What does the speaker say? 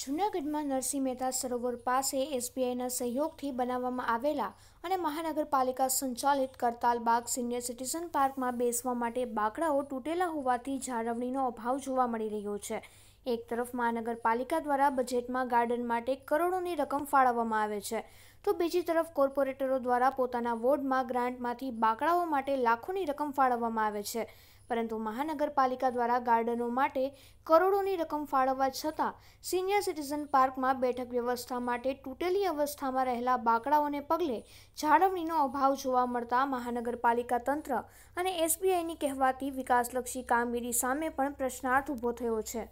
જૂનાગઢમાં નરસિંહ મહેતા સરોવર પાસે એસબીઆઈના સહયોગથી બનાવવામાં આવેલા અને મહાનગરપાલિકા સંચાલિત કરતાલ બાગ સિનિયર સિટીઝન પાર્કમાં બેસવા માટે બાકડાઓ તૂટેલા હોવાથી જાળવણીનો અભાવ જોવા મળી રહ્યો છે એક તરફ મહાનગરપાલિકા દ્વારા બજેટમાં ગાર્ડન માટે કરોડોની રકમ ફાળવવામાં આવે છે તો બીજી તરફ કોર્પોરેટરો દ્વારા પોતાના વોર્ડમાં ગ્રાન્ટમાંથી બાકડાઓ માટે લાખોની રકમ ફાળવવામાં આવે છે પરંતુ મહાનગરપાલિકા દ્વારા ગાર્ડનો માટે કરોડોની રકમ ફાળવવા છતાં સિનિયર સિટીઝન પાર્કમાં બેઠક વ્યવસ્થા માટે તૂટેલી અવસ્થામાં રહેલા બાકડાઓને પગલે જાળવણીનો અભાવ જોવા મળતા મહાનગરપાલિકા તંત્ર અને એસબીઆઈની કહેવાતી વિકાસલક્ષી કામગીરી સામે પણ પ્રશ્નાર્થ ઊભો થયો છે